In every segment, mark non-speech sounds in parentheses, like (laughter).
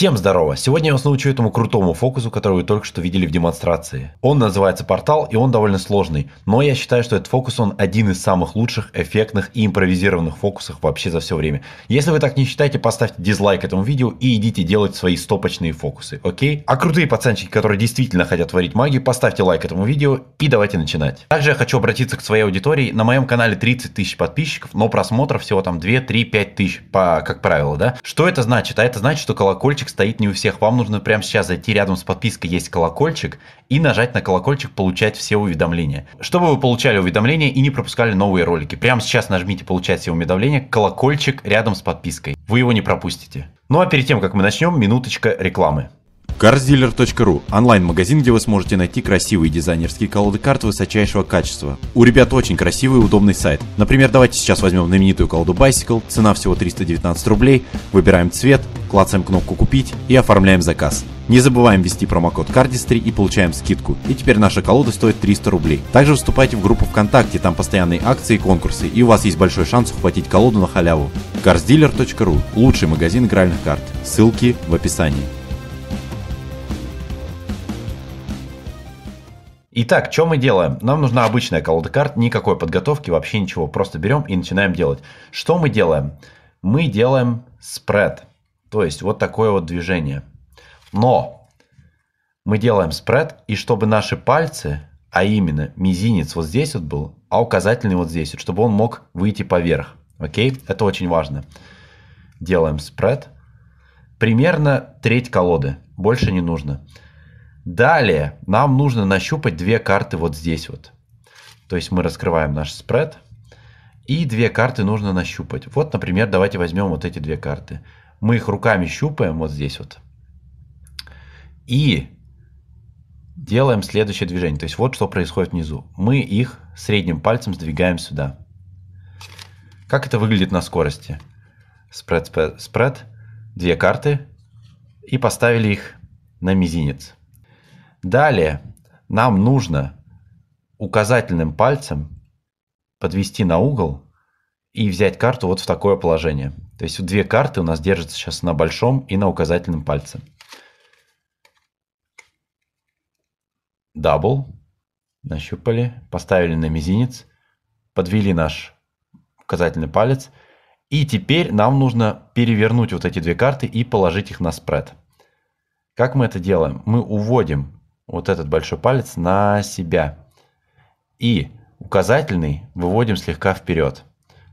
Всем здорово! Сегодня я вас научу этому крутому фокусу, который вы только что видели в демонстрации. Он называется портал и он довольно сложный, но я считаю, что этот фокус он один из самых лучших, эффектных и импровизированных фокусов вообще за все время. Если вы так не считаете, поставьте дизлайк этому видео и идите делать свои стопочные фокусы, окей? А крутые пацанчики, которые действительно хотят творить магию, поставьте лайк этому видео и давайте начинать. Также я хочу обратиться к своей аудитории. На моем канале 30 тысяч подписчиков, но просмотров всего там 2, 3, 5 тысяч, по, как правило, да? Что это значит? А это значит, что колокольчик стоит не у всех. Вам нужно прямо сейчас зайти рядом с подпиской «Есть колокольчик» и нажать на колокольчик «Получать все уведомления». Чтобы вы получали уведомления и не пропускали новые ролики. Прямо сейчас нажмите «Получать все уведомления» колокольчик рядом с подпиской. Вы его не пропустите. Ну а перед тем, как мы начнем, минуточка рекламы carsdealer.ru – онлайн-магазин, где вы сможете найти красивые дизайнерские колоды карт высочайшего качества. У ребят очень красивый и удобный сайт. Например, давайте сейчас возьмем знаменитую колоду Bicycle, цена всего 319 рублей, выбираем цвет, клацаем кнопку «Купить» и оформляем заказ. Не забываем ввести промокод Cardistry и получаем скидку. И теперь наша колода стоит 300 рублей. Также вступайте в группу ВКонтакте, там постоянные акции и конкурсы, и у вас есть большой шанс ухватить колоду на халяву. carsdealer.ru – лучший магазин игральных карт. Ссылки в описании. Итак, что мы делаем? Нам нужна обычная колода карт, никакой подготовки, вообще ничего. Просто берем и начинаем делать. Что мы делаем? Мы делаем спред. То есть вот такое вот движение. Но мы делаем спред, и чтобы наши пальцы, а именно мизинец вот здесь вот был, а указательный вот здесь вот, чтобы он мог выйти поверх. Окей? Это очень важно. Делаем спред. Примерно треть колоды. Больше не нужно. Далее нам нужно нащупать две карты вот здесь вот. То есть мы раскрываем наш спред. И две карты нужно нащупать. Вот, например, давайте возьмем вот эти две карты. Мы их руками щупаем вот здесь вот. И делаем следующее движение. То есть вот что происходит внизу. Мы их средним пальцем сдвигаем сюда. Как это выглядит на скорости? Спред, спред, спред. Две карты. И поставили их на мизинец. Далее нам нужно указательным пальцем подвести на угол и взять карту вот в такое положение. То есть две карты у нас держатся сейчас на большом и на указательном пальце. Дабл. Нащупали, поставили на мизинец, подвели наш указательный палец. И теперь нам нужно перевернуть вот эти две карты и положить их на спред. Как мы это делаем? Мы уводим вот этот большой палец на себя. И указательный выводим слегка вперед.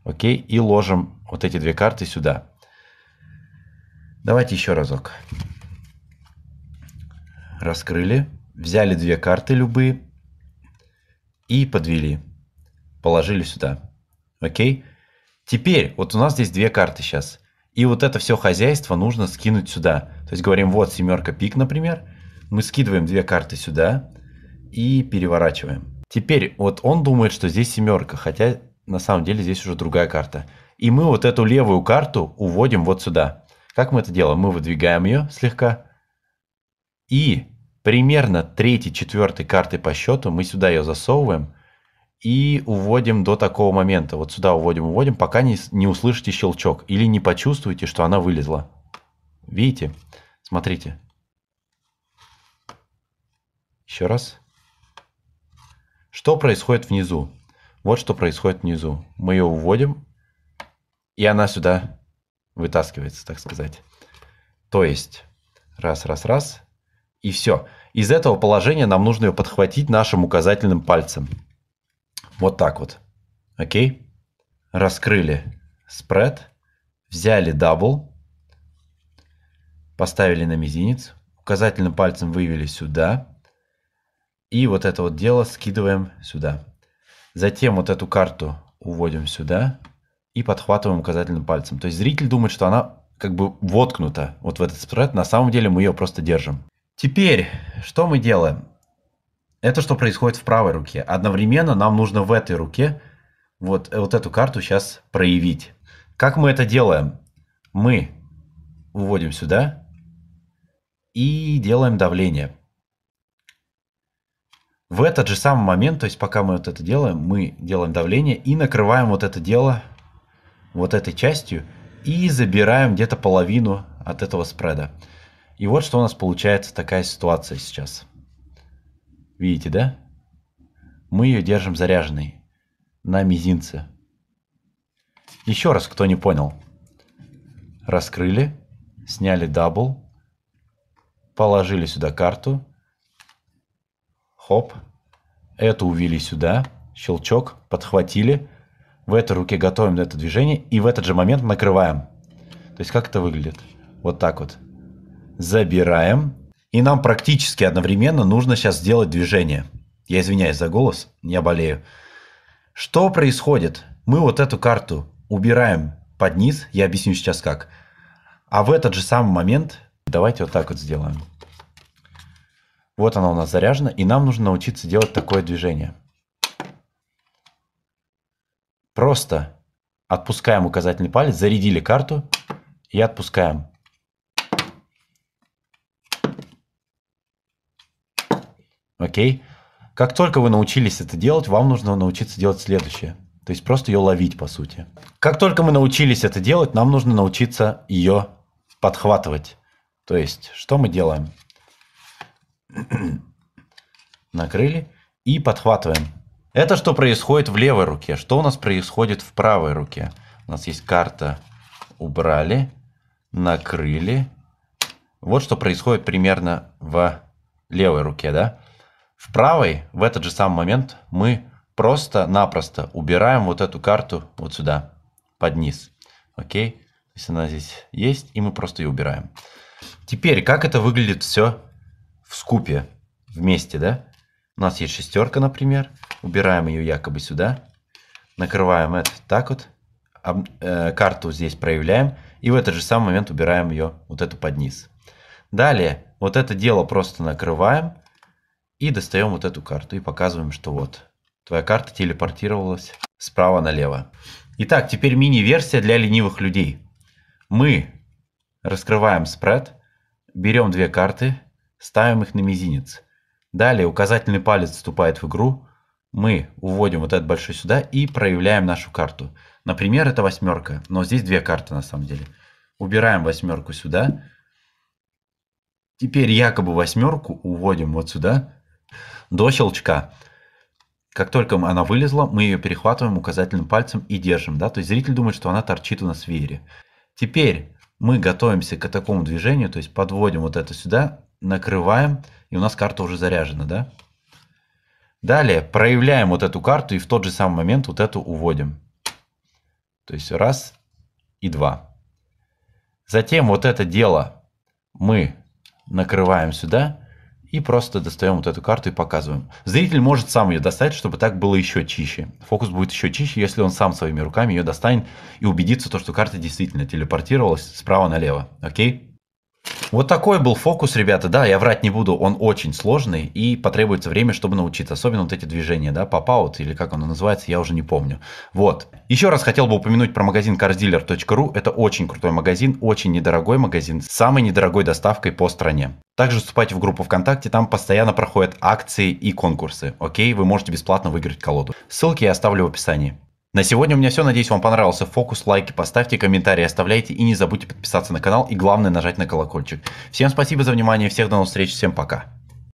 Окей, и ложим вот эти две карты сюда. Давайте еще разок. Раскрыли, взяли две карты любые и подвели. Положили сюда. Окей? Теперь, вот у нас здесь две карты сейчас. И вот это все хозяйство нужно скинуть сюда. То есть говорим, вот семерка пик, например, мы скидываем две карты сюда и переворачиваем. Теперь вот он думает, что здесь семерка, хотя на самом деле здесь уже другая карта. И мы вот эту левую карту уводим вот сюда. Как мы это делаем? Мы выдвигаем ее слегка. И примерно третьей, четвертой карты по счету мы сюда ее засовываем и уводим до такого момента. Вот сюда уводим, уводим, пока не, не услышите щелчок или не почувствуете, что она вылезла. Видите? Смотрите. Еще раз. Что происходит внизу? Вот что происходит внизу. Мы ее уводим, и она сюда вытаскивается, так сказать. То есть, раз, раз, раз, и все. Из этого положения нам нужно ее подхватить нашим указательным пальцем. Вот так вот. Окей? Раскрыли спред, взяли дабл, поставили на мизинец, указательным пальцем вывели сюда, и вот это вот дело скидываем сюда. Затем вот эту карту уводим сюда и подхватываем указательным пальцем. То есть зритель думает, что она как бы воткнута вот в этот спред. На самом деле мы ее просто держим. Теперь, что мы делаем? Это что происходит в правой руке. Одновременно нам нужно в этой руке вот, э, вот эту карту сейчас проявить. Как мы это делаем? Мы выводим сюда и делаем давление. В этот же самый момент, то есть пока мы вот это делаем, мы делаем давление и накрываем вот это дело вот этой частью и забираем где-то половину от этого спреда. И вот что у нас получается такая ситуация сейчас. Видите, да? Мы ее держим заряженной на мизинце. Еще раз, кто не понял. Раскрыли, сняли дабл, положили сюда карту, Хоп. Эту увели сюда. Щелчок. Подхватили. В этой руке готовим это движение. И в этот же момент накрываем. То есть как это выглядит? Вот так вот. Забираем. И нам практически одновременно нужно сейчас сделать движение. Я извиняюсь за голос, я болею. Что происходит? Мы вот эту карту убираем под низ, я объясню сейчас как. А в этот же самый момент, давайте вот так вот сделаем. Вот она у нас заряжена, и нам нужно научиться делать такое движение. Просто отпускаем указательный палец, зарядили карту и отпускаем. Окей. Как только вы научились это делать, вам нужно научиться делать следующее. То есть просто ее ловить, по сути. Как только мы научились это делать, нам нужно научиться ее подхватывать. То есть, что мы делаем? (clears throat) Накрыли и подхватываем. Это что происходит в левой руке. Что у нас происходит в правой руке? У нас есть карта «Убрали», «Накрыли». Вот что происходит примерно в левой руке, да? В правой в этот же самый момент мы просто-напросто убираем вот эту карту вот сюда, под низ. Окей? То есть она здесь есть, и мы просто ее убираем. Теперь, как это выглядит все в скупе вместе, да? У нас есть шестерка, например. Убираем ее якобы сюда. Накрываем это так вот. Об, э, карту здесь проявляем. И в этот же самый момент убираем ее вот эту под низ. Далее вот это дело просто накрываем. И достаем вот эту карту и показываем, что вот. Твоя карта телепортировалась справа налево. Итак, теперь мини-версия для ленивых людей. Мы раскрываем спред, берем две карты, Ставим их на мизинец. Далее указательный палец вступает в игру. Мы уводим вот этот большой сюда и проявляем нашу карту. Например, это восьмерка, но здесь две карты на самом деле. Убираем восьмерку сюда. Теперь якобы восьмерку уводим вот сюда до щелчка. Как только она вылезла, мы ее перехватываем указательным пальцем и держим. Да? То есть зритель думает, что она торчит у нас в веере. Теперь мы готовимся к такому движению, то есть подводим вот это сюда, накрываем, и у нас карта уже заряжена, да? Далее проявляем вот эту карту и в тот же самый момент вот эту уводим. То есть раз и два. Затем вот это дело мы накрываем сюда и просто достаем вот эту карту и показываем. Зритель может сам ее достать, чтобы так было еще чище. Фокус будет еще чище, если он сам своими руками ее достанет и убедится, то, что карта действительно телепортировалась справа налево. Окей? Вот такой был фокус, ребята. Да, я врать не буду, он очень сложный и потребуется время, чтобы научиться. Особенно вот эти движения, да, поп-аут или как оно называется, я уже не помню. Вот. Еще раз хотел бы упомянуть про магазин carsdealer.ru. Это очень крутой магазин, очень недорогой магазин с самой недорогой доставкой по стране. Также вступайте в группу ВКонтакте, там постоянно проходят акции и конкурсы. Окей, вы можете бесплатно выиграть колоду. Ссылки я оставлю в описании. На сегодня у меня все. Надеюсь, вам понравился фокус. Лайки поставьте, комментарии оставляйте и не забудьте подписаться на канал и главное нажать на колокольчик. Всем спасибо за внимание, всех до новых встреч, всем пока.